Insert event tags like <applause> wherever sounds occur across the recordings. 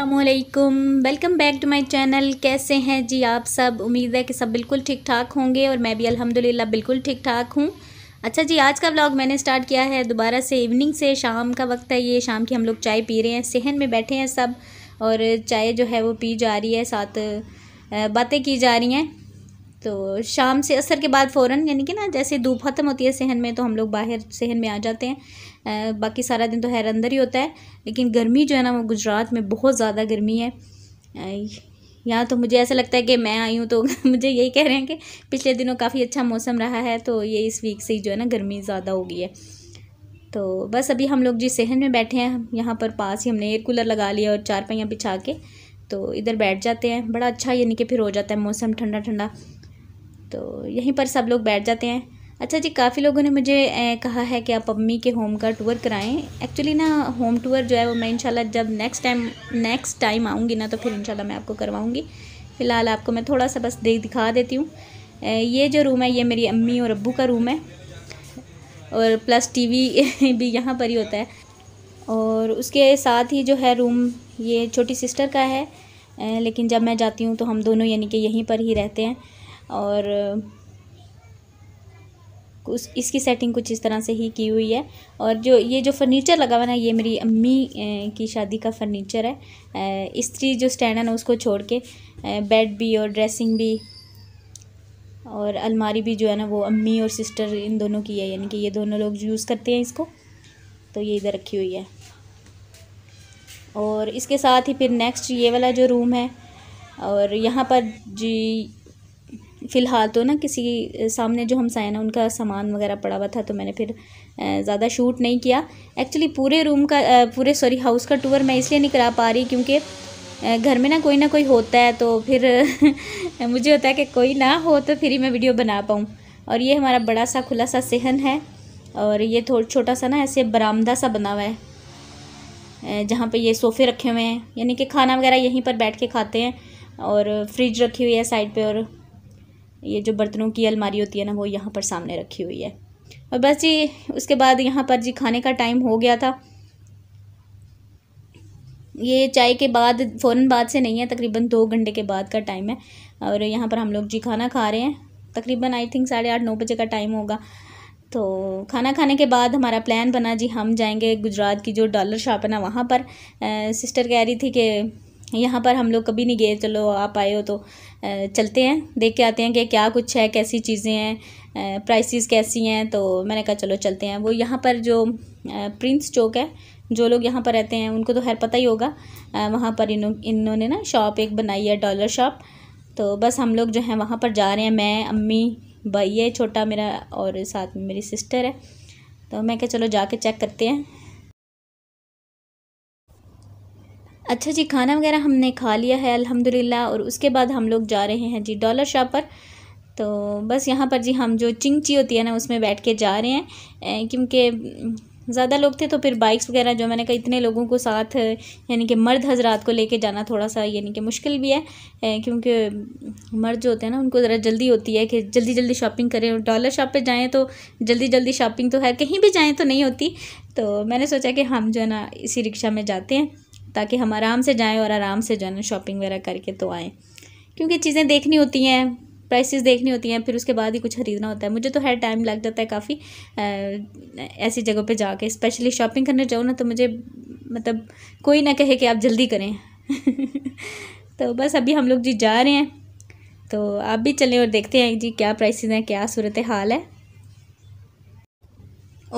अल्लाम welcome back to my channel कैसे हैं जी आप सब उम्मीद है कि सब बिल्कुल ठीक ठाक होंगे और मैं भी अल्हम्दुलिल्लाह बिल्कुल ठीक ठाक हूँ अच्छा जी आज का व्लॉग मैंने स्टार्ट किया है दोबारा से इवनिंग से शाम का वक्त है ये शाम की हम लोग चाय पी रहे हैं सहन में बैठे हैं सब और चाय जो है वो पी जा रही है साथ बातें की जा रही हैं तो शाम से असर के बाद फ़ौर यानी कि ना जैसे धूप ख़त्म होती है सहन में तो हम लोग बाहर सहन में आ जाते हैं बाकी सारा दिन तो हैर अंदर ही होता है लेकिन गर्मी जो है ना वो गुजरात में बहुत ज़्यादा गर्मी है यहाँ तो मुझे ऐसा लगता है कि मैं आई हूँ तो <laughs> मुझे यही कह रहे हैं कि पिछले दिनों काफ़ी अच्छा मौसम रहा है तो ये इस वीक से ही जो है ना गर्मी ज़्यादा हो गई है तो बस अभी हम लोग जिस सेहन में बैठे हैं यहाँ पर पास ही हमने एयर कूलर लगा लिया और चार पहियाँ बिछा के तो इधर बैठ जाते हैं बड़ा अच्छा यानी कि फिर हो जाता है मौसम ठंडा ठंडा तो यहीं पर सब लोग बैठ जाते हैं अच्छा जी काफ़ी लोगों ने मुझे कहा है कि आप अम्मी के होम का टूर कराएं एक्चुअली ना होम टूर जो है वो मैं इनशाला जब नेक्स्ट टाइम नेक्स्ट टाइम आऊँगी ना तो फिर इनशाला मैं आपको करवाऊँगी फ़िलहाल आपको मैं थोड़ा सा बस देख दिखा देती हूँ ये जो रूम है ये मेरी अम्मी और अबू का रूम है और प्लस टीवी <laughs> भी यहाँ पर ही होता है और उसके साथ ही जो है रूम ये छोटी सिस्टर का है लेकिन जब मैं जाती हूँ तो हम दोनों यानी कि यहीं पर ही रहते हैं और उस इसकी सेटिंग कुछ इस तरह से ही की हुई है और जो ये जो फर्नीचर लगा हुआ है ये मेरी अम्मी की शादी का फर्नीचर है इस्त्री जो स्टैंड है ना उसको छोड़ के बेड भी और ड्रेसिंग भी और अलमारी भी जो है ना वो अम्मी और सिस्टर इन दोनों की है यानी कि ये दोनों लोग यूज़ करते हैं इसको तो ये इधर रखी हुई है और इसके साथ ही फिर नेक्स्ट ये वाला जो रूम है और यहाँ पर जी फ़िलहाल तो ना किसी सामने जो साइन है उनका सामान वगैरह पड़ा हुआ था तो मैंने फिर ज़्यादा शूट नहीं किया एक्चुअली पूरे रूम का पूरे सॉरी हाउस का टूर मैं इसलिए नहीं करा पा रही क्योंकि घर में ना कोई ना कोई होता है तो फिर <laughs> मुझे होता है कि कोई ना हो तो फिर ही मैं वीडियो बना पाऊँ और ये हमारा बड़ा सा खुला सा सहन है और ये थोड़ा छोटा सा ना ऐसे बरामदा सा बना हुआ है जहाँ पे ये सोफ़े रखे हुए हैं यानी कि खाना वगैरह यहीं पर बैठ के खाते हैं और फ्रिज रखी हुई है साइड पे और ये जो बर्तनों की अलमारी होती है ना वो यहाँ पर सामने रखी हुई है और बस जी उसके बाद यहाँ पर जी खाने का टाइम हो गया था ये चाय के बाद फ़ौरन बाद से नहीं है तकरीबन दो घंटे के बाद का टाइम है और यहाँ पर हम लोग जी खाना खा रहे हैं तकरीबन आई थिंक साढ़े आठ नौ बजे का टाइम होगा तो खाना खाने के बाद हमारा प्लान बना जी हम जाएंगे गुजरात की जो डॉलर शॉप है ना वहाँ पर आ, सिस्टर कह रही थी कि यहाँ पर हम लोग कभी नहीं गए चलो आप आए हो तो चलते हैं देख के आते हैं कि क्या कुछ है कैसी चीज़ें हैं प्राइसेस कैसी हैं तो मैंने कहा चलो चलते हैं वो यहाँ पर जो प्रिंस चौक है जो लोग यहाँ पर रहते हैं उनको तो खैर पता ही होगा वहाँ पर इन इन्होंने ना शॉप एक बनाई है डॉलर शॉप तो बस हम लोग जो हैं वहाँ पर जा रहे हैं मैं अम्मी भाई है छोटा मेरा और साथ में मेरी सिस्टर है तो मैं क्या चलो जाके चेक करते हैं अच्छा जी खाना वगैरह हमने खा लिया है अल्हम्दुलिल्लाह और उसके बाद हम लोग जा रहे हैं जी डॉलर शॉप पर तो बस यहाँ पर जी हम जो चिंची होती है ना उसमें बैठ के जा रहे हैं क्योंकि ज़्यादा लोग थे तो फिर बाइक्स वगैरह जो मैंने कहा इतने लोगों को साथ यानी कि मर्द हजरात को लेके जाना थोड़ा सा यानी कि मुश्किल भी है क्योंकि मर्द जो होते हैं ना उनको ज़रा जल्दी होती है कि जल्दी जल्दी शॉपिंग करें और डॉलर शॉप पे जाएं तो जल्दी जल्दी शॉपिंग तो है कहीं भी जाएँ तो नहीं होती तो मैंने सोचा कि हम जो है ना इसी रिक्शा में जाते हैं ताकि हम आराम से जाएं और आराम से जाना शॉपिंग वगैरह करके तो आएँ क्योंकि चीज़ें देखनी होती हैं प्राइसेस देखनी होती हैं फिर उसके बाद ही कुछ ख़रीदना होता है मुझे तो हर टाइम लग जाता है काफ़ी ऐसी जगह पे जाके स्पेशली शॉपिंग करने जाऊँ ना तो मुझे मतलब कोई ना कहे कि आप जल्दी करें <laughs> तो बस अभी हम लोग जी जा रहे हैं तो आप भी चलें और देखते हैं जी क्या प्राइसेस हैं क्या सूरत हाल है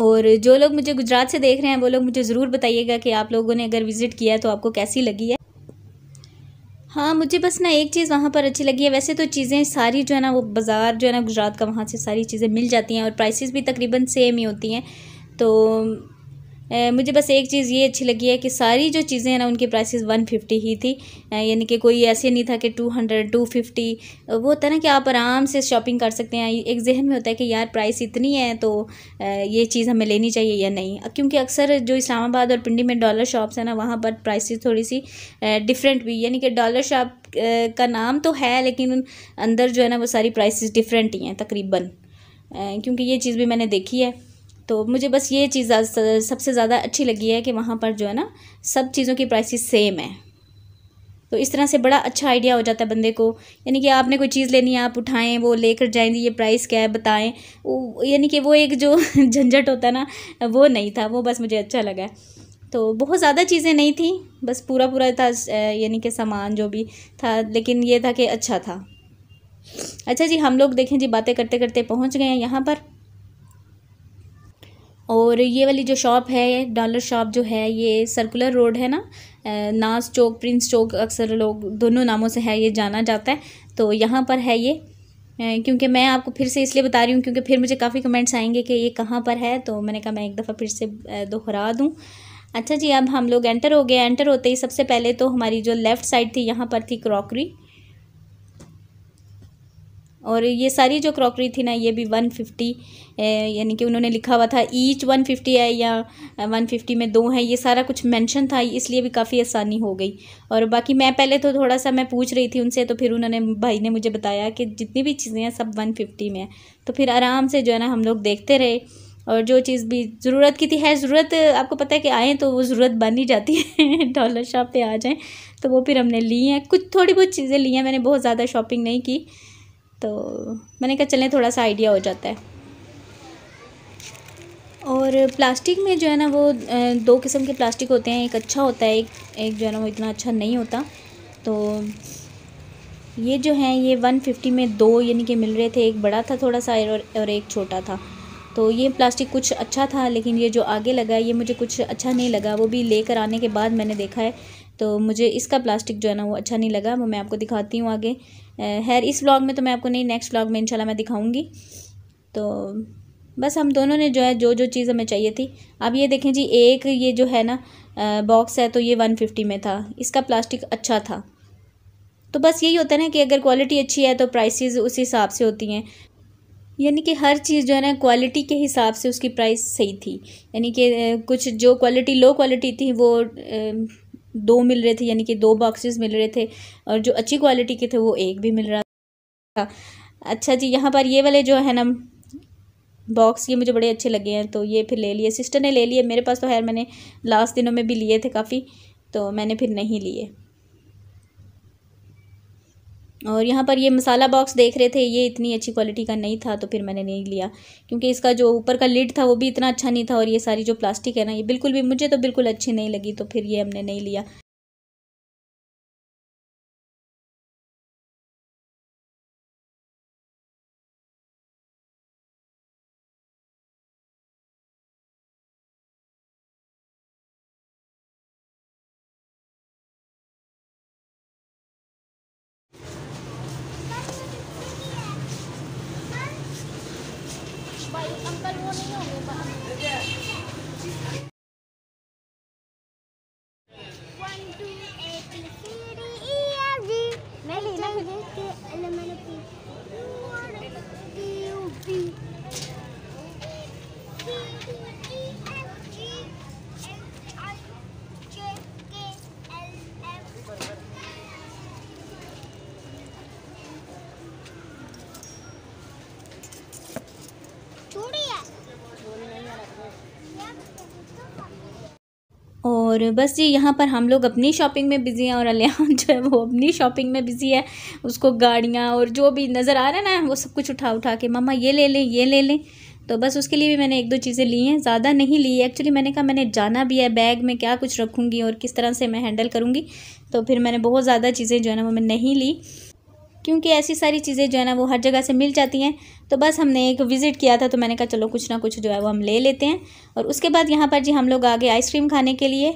और जो लोग मुझे गुजरात से देख रहे हैं वो लोग मुझे ज़रूर बताइएगा कि आप लोगों ने अगर विज़िट किया तो आपको कैसी लगी है हाँ मुझे बस ना एक चीज़ वहाँ पर अच्छी लगी है वैसे तो चीज़ें सारी जो है ना वो बाज़ार जो है ना गुजरात का वहाँ से सारी चीज़ें मिल जाती हैं और प्राइसेस भी तकरीबन सेम ही होती हैं तो मुझे बस एक चीज़ ये अच्छी लगी है कि सारी जो चीज़ें हैं ना उनकी प्राइसेस 150 ही थी यानी कि कोई ऐसे नहीं था कि 200 250 वो होता है ना कि आप आराम से शॉपिंग कर सकते हैं एक जहन में होता है कि यार प्राइस इतनी है तो ये चीज़ हमें लेनी चाहिए या नहीं क्योंकि अक्सर जो इस्लामाबाद और पिंडी में डॉलर शॉप्स हैं ना वहाँ पर प्राइसिस थोड़ी सी डिफरेंट भी यानी कि डॉलर शॉप का नाम तो है लेकिन अंदर जो है ना वो सारी प्राइसिस डिफरेंट ही हैं तकरीबन क्योंकि ये चीज़ भी मैंने देखी है तो मुझे बस ये चीज़ सबसे ज़्यादा अच्छी लगी है कि वहाँ पर जो है ना सब चीज़ों की प्राइस सेम है तो इस तरह से बड़ा अच्छा आइडिया हो जाता है बंदे को यानी कि आपने कोई चीज़ लेनी है आप उठाएं वो लेकर जाएंगे ये प्राइस क्या है बताएं यानी कि वो एक जो <laughs> झंझट होता है ना वो नहीं था वो बस मुझे अच्छा लगा तो बहुत ज़्यादा चीज़ें नहीं थी बस पूरा पूरा था यानी कि सामान जो भी था लेकिन ये था कि अच्छा था अच्छा जी हम लोग देखें जी बातें करते करते पहुँच गए हैं यहाँ पर और ये वाली जो शॉप है डॉलर शॉप जो है ये सर्कुलर रोड है ना नाज चौक प्रिंस चौक अक्सर लोग दोनों नामों से है ये जाना जाता है तो यहाँ पर है ये क्योंकि मैं आपको फिर से इसलिए बता रही हूँ क्योंकि फिर मुझे काफ़ी कमेंट्स आएंगे कि ये कहाँ पर है तो मैंने कहा मैं एक दफ़ा फिर से दोहरा दूँ अच्छा जी अब हम लोग एंटर हो गए एंटर होते ही सबसे पहले तो हमारी जो लेफ़्ट साइड थी यहाँ पर थी क्रॉकरी और ये सारी जो क्रॉकरी थी ना ये भी वन फिफ्टी यानी कि उन्होंने लिखा हुआ था ईच वन फिफ्टी है या वन फिफ्टी में दो हैं ये सारा कुछ मेंशन था इसलिए भी काफ़ी आसानी हो गई और बाकी मैं पहले तो थोड़ा सा मैं पूछ रही थी उनसे तो फिर उन्होंने भाई ने मुझे बताया कि जितनी भी चीज़ें हैं सब वन फिफ्टी में है तो फिर आराम से जो है ना हम लोग देखते रहे और जो चीज़ भी ज़रूरत की थी है ज़रूरत आपको पता है कि आएँ तो वो ज़रूरत बन ही जाती है डॉलर शॉप पर आ जाएँ तो वो फिर हमने ली हैं कुछ थोड़ी बहुत चीज़ें ली हैं मैंने बहुत ज़्यादा शॉपिंग नहीं की तो मैंने कहा चलें थोड़ा सा आइडिया हो जाता है और प्लास्टिक में जो है ना वो दो किस्म के प्लास्टिक होते हैं एक अच्छा होता है एक एक जो है ना वो इतना अच्छा नहीं होता तो ये जो है ये वन फिफ्टी में दो यानी कि मिल रहे थे एक बड़ा था थोड़ा सा और, और एक छोटा था तो ये प्लास्टिक कुछ अच्छा था लेकिन ये जो आगे लगा ये मुझे कुछ अच्छा नहीं लगा वो भी लेकर आने के बाद मैंने देखा है तो मुझे इसका प्लास्टिक जो है ना वो अच्छा नहीं लगा वो मैं आपको दिखाती हूँ आगे हैर इस व्लॉग में तो मैं आपको नहीं नेक्स्ट व्लॉग में इंशाल्लाह मैं दिखाऊंगी तो बस हम दोनों ने जो है जो जो चीज़ हमें चाहिए थी अब ये देखें जी एक ये जो है ना बॉक्स है तो ये वन फिफ्टी में था इसका प्लास्टिक अच्छा था तो बस यही होता है ना कि अगर क्वालिटी अच्छी है तो प्राइस उस हिसाब से होती हैं यानी कि हर चीज़ जो है ना क्वालिटी के हिसाब से उसकी प्राइस सही थी यानी कि कुछ जो क्वालिटी लो क्वालिटी थी वो दो मिल रहे थे यानी कि दो बॉक्सेस मिल रहे थे और जो अच्छी क्वालिटी के थे वो एक भी मिल रहा था अच्छा जी यहाँ पर ये वाले जो है ना बॉक्स ये मुझे बड़े अच्छे लगे हैं तो ये फिर ले लिए सिस्टर ने ले लिए मेरे पास तो खैर मैंने लास्ट दिनों में भी लिए थे काफ़ी तो मैंने फिर नहीं लिए और यहाँ पर ये मसाला बॉक्स देख रहे थे ये इतनी अच्छी क्वालिटी का नहीं था तो फिर मैंने नहीं लिया क्योंकि इसका जो ऊपर का लिड था वो भी इतना अच्छा नहीं था और ये सारी जो प्लास्टिक है ना ये बिल्कुल भी मुझे तो बिल्कुल अच्छी नहीं लगी तो फिर ये हमने नहीं लिया Ang kaluna yun, di ba? और बस जी यहाँ पर हम लोग अपनी शॉपिंग में बिज़ी हैं और अलियान <laughs> जो है वो अपनी शॉपिंग में बिज़ी है उसको गाड़ियाँ और जो भी नज़र आ रहा है ना वो सब कुछ उठा उठा के मम्मा ये ले लें ये ले लें तो बस उसके लिए भी मैंने एक दो चीज़ें ली हैं ज़्यादा नहीं ली एक्चुअली मैंने कहा मैंने जाना भी है बैग में क्या कुछ रखूँगी और किस तरह से मैं हैंडल करूँगी तो फिर मैंने बहुत ज़्यादा चीज़ें जो है ना वो मैं नहीं ली क्योंकि ऐसी सारी चीज़ें जो है ना वो हर जगह से मिल जाती हैं तो बस हमने एक विज़िट किया था तो मैंने कहा चलो कुछ ना कुछ जो है वो हम ले लेते हैं और उसके बाद यहाँ पर जी हम लोग आ गए आइसक्रीम खाने के लिए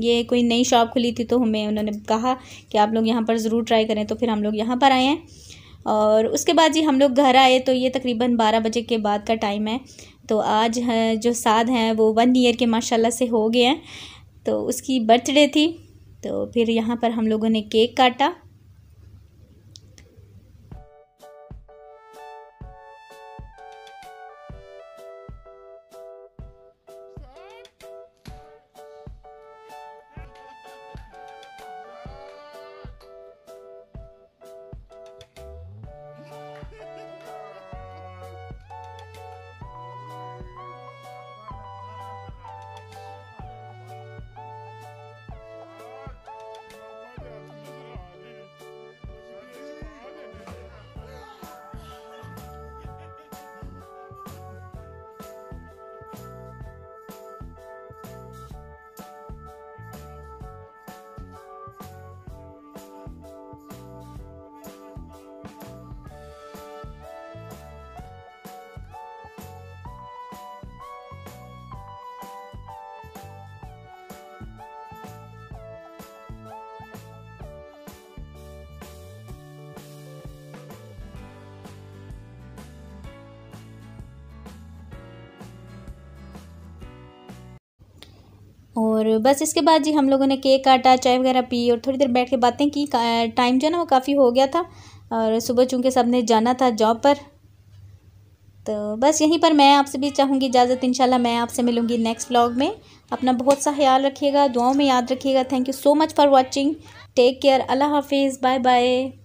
ये कोई नई शॉप खुली थी तो हमें उन्होंने कहा कि आप लोग यहाँ पर ज़रूर ट्राई करें तो फिर हम लोग यहाँ पर आए हैं और उसके बाद जी हम लोग घर आए तो ये तकरीबन बारह बजे के बाद का टाइम है तो आज जो साध हैं वो वन ईयर के माशाल्लाह से हो गए हैं तो उसकी बर्थडे थी तो फिर यहाँ पर हम लोगों ने केक काटा और बस इसके बाद जी हम लोगों ने केक काटा चाय वगैरह पी और थोड़ी देर बैठ के बातें की टाइम जो है ना वो काफ़ी हो गया था और सुबह चूँकि सब ने जाना था जॉब पर तो बस यहीं पर मैं आपसे भी चाहूँगी इजाज़त इंशाल्लाह मैं आपसे मिलूँगी नेक्स्ट व्लॉग में अपना बहुत सा ख्याल रखिएगा दुआओं में याद रखिएगा thank you so much for watching take care अल्लाह हाफिज़ बाय बाय